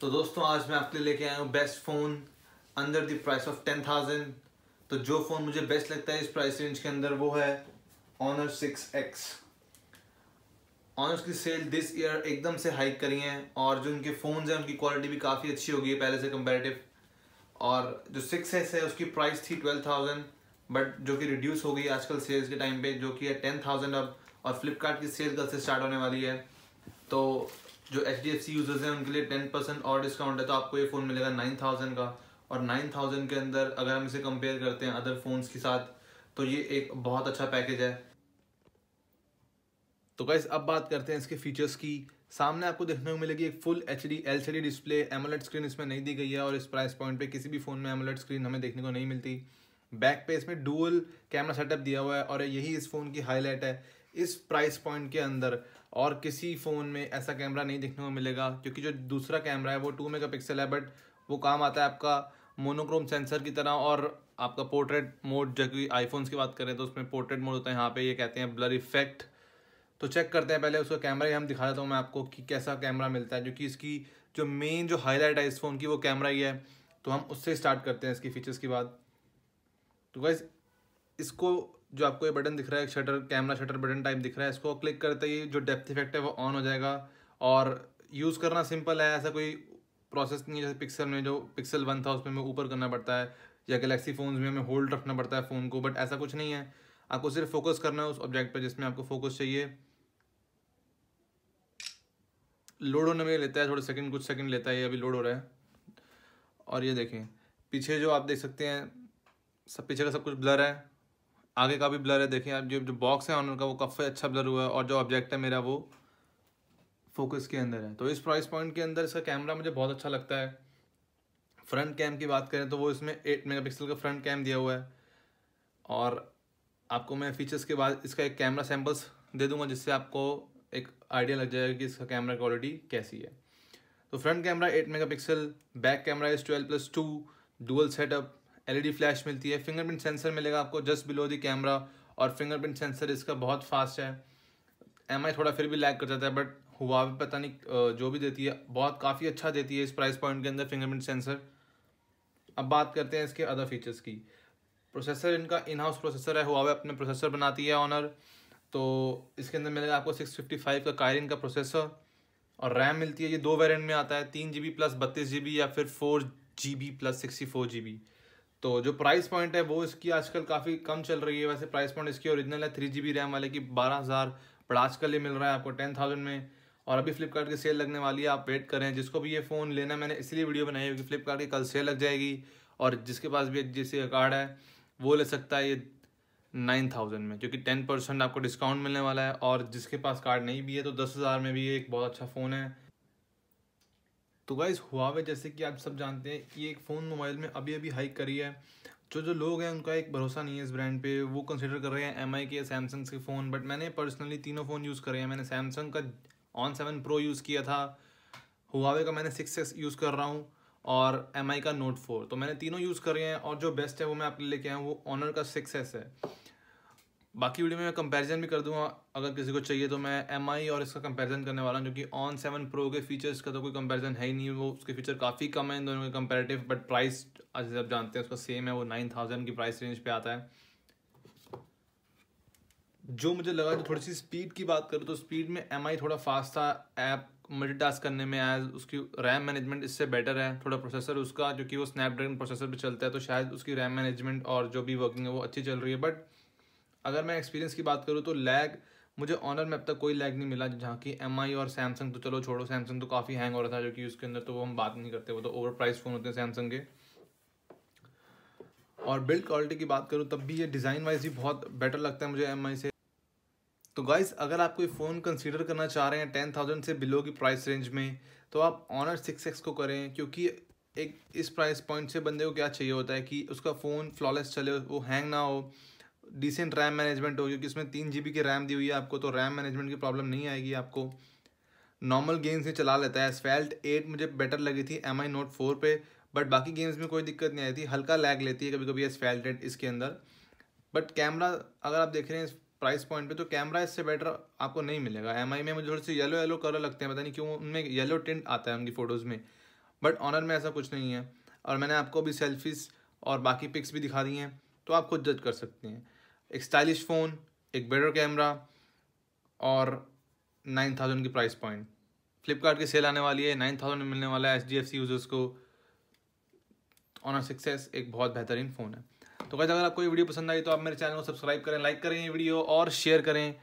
तो दोस्तों आज मैं आपके लिए लेके आया हूँ best phone under the price of ten thousand तो जो फ़ोन मुझे बेस्ट लगता है इस प्राइस रेंज के अंदर वो है ऑनर सिक्स एक्स ऑनर्स की सेल दिस ईयर एकदम से हाइक करी हैं और जो उनके फ़ोन हैं उनकी क्वालिटी भी काफ़ी अच्छी होगी पहले से कंपेरेटिव और जो सिक्स एक्स है उसकी प्राइस थी ट्वेल्व थाउजेंड बट जो कि रिड्यूस हो गई आजकल सेल्स के टाइम पे जो कि है टेन थाउजेंड अब और फ्लिपकार्ट की सेल कल से स्टार्ट होने वाली है तो जो H D F C users हैं उनके लिए टेन परसेंट और डिस्काउंट है तो आपको ये फ़ोन मिलेगा नाइन थाउजेंड का और नाइन थाउजेंड के अंदर अगर हम इसे कंपेयर करते हैं अदर फोन्स के साथ तो ये एक बहुत अच्छा पैकेज है तो गाइस अब बात करते हैं इसके फीचर्स की सामने आपको देखने को मिलेगी एक full H D L C D display AMOLED screen इसमें नहीं दी गई है और इस प्राइस पॉइंट पे किसी भी फ़ोन में एमोलेट स्क्रीन हमें देखने को नहीं मिलती बैक पे इसमें डुअल कैमरा सेटअप दिया हुआ है और यही इस फ़ोन की हाईलाइट है इस प्राइस पॉइंट के अंदर और किसी फ़ोन में ऐसा कैमरा नहीं देखने को मिलेगा क्योंकि जो दूसरा कैमरा है वो टू पिक्सल है बट वो काम आता है आपका मोनोक्रोम सेंसर की तरह और आपका पोर्ट्रेट मोड जब कि आईफोन्स की बात करें तो उसमें पोर्ट्रेट मोड होता है यहाँ पे ये कहते हैं ब्लर इफेक्ट तो चेक करते हैं पहले उसका कैमरा ही हम दिखा देता हूँ मैं आपको कि कैसा कैमरा मिलता है जो कि इसकी जो मेन जो हाईलाइट है इस फ़ोन की वो कैमरा ही है तो हम उससे स्टार्ट करते हैं इसकी फ़ीचर्स की बात तो वैस इसको जो आपको ये बटन दिख रहा है shutter camera shutter button type दिख रहा है इसको क्लिक करते ही जो डेप्थ इफेक्ट है वो ऑन हो जाएगा और यूज़ करना सिंपल है ऐसा कोई प्रोसेस नहीं है जैसे पिक्सल में जो पिक्सल वन था उसमें हमें ऊपर करना पड़ता है या गलेक्सी फ़ोन में हमें होल्ड रखना पड़ता है फ़ोन को बट ऐसा कुछ नहीं है आपको सिर्फ फोकस करना है उस ऑब्जेक्ट पर जिसमें आपको फोकस चाहिए लोड होने में लेता है थोड़े सेकंड कुछ सेकंड लेता है ये अभी लोड हो रहा है और ये देखें पीछे जो आप देख सकते हैं सब पीछे का सब कुछ ब्लर है आगे का भी ब्लर है देखें आप जो जो बॉक्स है ऑनर का वो काफ़ी अच्छा ब्लर हुआ है और जो ऑब्जेक्ट है मेरा वो फोकस के अंदर है तो इस प्राइस पॉइंट के अंदर इसका कैमरा मुझे बहुत अच्छा लगता है फ्रंट कैम की बात करें तो वो इसमें एट पिक्सल का फ्रंट कैम दिया हुआ है और आपको मैं फीचर्स के बाद इसका एक कैमरा सैम्पल्स दे दूंगा जिससे आपको एक आइडिया लग जाएगा कि इसका कैमरा क्वालिटी कैसी है तो front camera 8 megapixel back camera is 12 plus two dual setup LED flash e मिलती है फिंगरप्रिंट सेंसर मिलेगा आपको जस्ट बिलो दी कैमरा और फिंगरप्रिंट सेंसर इसका बहुत फास्ट है एम थोड़ा फिर भी लैक कर जाता है बट हुआ भी पता नहीं जो भी देती है बहुत काफ़ी अच्छा देती है इस प्राइस पॉइंट के अंदर फिंगरप्रिंट सेंसर अब बात करते हैं इसके अदर फीचर्स की प्रोसेसर इनका इन हाउस प्रोसेसर है हुआ अपने प्रोसेसर बनाती है ऑनर तो इसके अंदर मिलेगा आपको सिक्स फिफ्टी फाइव का कायरिन का प्रोसेसर और रैम मिलती है ये दो वेरिएंट में आता है तीन जी बी प्लस बत्तीस जी बी या फिर four G B plus sixty four G B तो जो प्राइस पॉइंट है वो इसकी आजकल काफ़ी कम चल रही है वैसे प्राइस पॉइंट इसकी ओरिजिनल है थ्री जी बी रैम वाले की बारह हज़ार बट आजकल ये मिल रहा है आपको टेन थाउजेंड में और अभी फ्लिपकार्ट की सेल लगने वाली है आप वेट करें जिसको भी ये फ़ोन लेना मैंने इसलिए वीडियो बनाई है क्योंकि फ्लिपकार्ट की कल सेल लग जाएगी और जिसके पास भी जैसे कार्ड है वो ले सकता है ये नाइन थाउजेंड में क्योंकि टेन परसेंट आपको डिस्काउंट मिलने वाला है और जिसके पास कार्ड नहीं भी है तो दस हज़ार में भी एक बहुत अच्छा फ़ोन है तो गाइज़ हुआवे जैसे कि आप सब जानते हैं कि एक फ़ोन मोबाइल में अभी अभी हाइक करी है जो जो लोग हैं उनका एक भरोसा नहीं है इस ब्रांड पे वो कंसिडर कर रहे हैं एम के सैमसंग के फ़ोन बट मैंने पर्सनली तीनों फ़ोन यूज़ करे हैं मैंने सैमसंग का ऑन सेवन प्रो यूज़ किया था हुआवे का मैंने सिक्स एस यूज़ कर रहा हूँ और एम का नोट फोर तो मैंने तीनों यूज़ करे हैं और जो बेस्ट है वो मैं आपके लेके आया हूँ वो ऑनर का सिक्स है बाकी वीडियो में मैं कंपैरिजन भी कर दूंगा अगर किसी को चाहिए तो मैं एम और इसका कंपैरिजन करने वाला हूँ जो कि ऑन सेवन प्रो के फीचर्स का तो कोई कंपैरिजन है ही नहीं वो उसके फीचर काफ़ी कम है इन दोनों के कंपेरेटिव बट प्राइस आज आप जानते हैं उसका सेम है वो नाइन थाउजेंड की प्राइस रेंज पे आता है जो मुझे लगा जो थोड़ी सी स्पीड की बात करूँ तो स्पीड में एम थोड़ा फास्ट था ऐप मल्टी करने में आया उसकी रैम मैनेजमेंट इससे बेटर है थोड़ा प्रोसेसर उसका जो कि वो स्नैपड्रैगन प्रोसेसर पर चलता है तो शायद उसकी रैम मैनेजमेंट और जो भी वर्किंग है वो अच्छी चल रही है बट अगर मैं एक्सपीरियंस की बात करूँ तो लैग मुझे ऑनर में अब तक कोई लैग नहीं मिला जहाँ की एम और सैमसंग तो चलो छोड़ो सैमसंग तो काफ़ी हैंग हो रहा था जो कि उसके अंदर तो वो हम बात नहीं करते वो तो ओवर प्राइस फ़ोन होते हैं सैमसंग के और बिल्ड क्वालिटी की बात करूँ तब भी ये डिज़ाइन वाइज भी बहुत बेटर लगता है मुझे एम से तो गाइस अगर आप कोई फ़ोन कंसीडर करना चाह रहे हैं टेन थाउजेंड से बिलो की प्राइस रेंज में तो आप ऑनर सिक्स एक्स को करें क्योंकि एक इस प्राइस पॉइंट से बंदे को क्या चाहिए होता है कि उसका फ़ोन फ्लॉलेस चले वो हैंग ना हो डिसेंट रैम मैनेजमेंट होगी क्योंकि इसमें तीन जी की रैम दी हुई है आपको तो रैम मैनेजमेंट की प्रॉब्लम नहीं आएगी आपको नॉर्मल गेम्स में चला लेता है एसफेल्ट एट मुझे बेटर लगी थी एम आई नोट फोर पर बट बाकी गेम्स में कोई दिक्कत नहीं आई थी हल्का लैग लेती है कभी कभी एसफेल्ट एट इसके अंदर बट कैमरा अगर आप देख रहे हैं इस प्राइस पॉइंट पे तो कैमरा इससे बेटर आपको नहीं मिलेगा एम में मुझे थोड़े से येलो येलो कलर लगते हैं पता नहीं क्यों उनमें येलो टेंट आता है उनकी फ़ोटोज़ में बट ऑनर में ऐसा कुछ नहीं है और मैंने आपको अभी सेल्फीज़ और बाकी पिक्स भी दिखा दी हैं तो आप खुद जज कर सकते हैं एक स्टाइलिश फ़ोन एक बेटर कैमरा और नाइन थाउजेंड की प्राइस पॉइंट फ्लिपकार्ट की सेल आने वाली है नाइन थाउजेंड में मिलने वाला है H D F C users को ऑनर सक्सेस एक बहुत बेहतरीन फ़ोन है तो कैसे अगर आपको ये वीडियो पसंद आई तो आप मेरे चैनल को सब्सक्राइब करें लाइक करें ये वीडियो और शेयर करें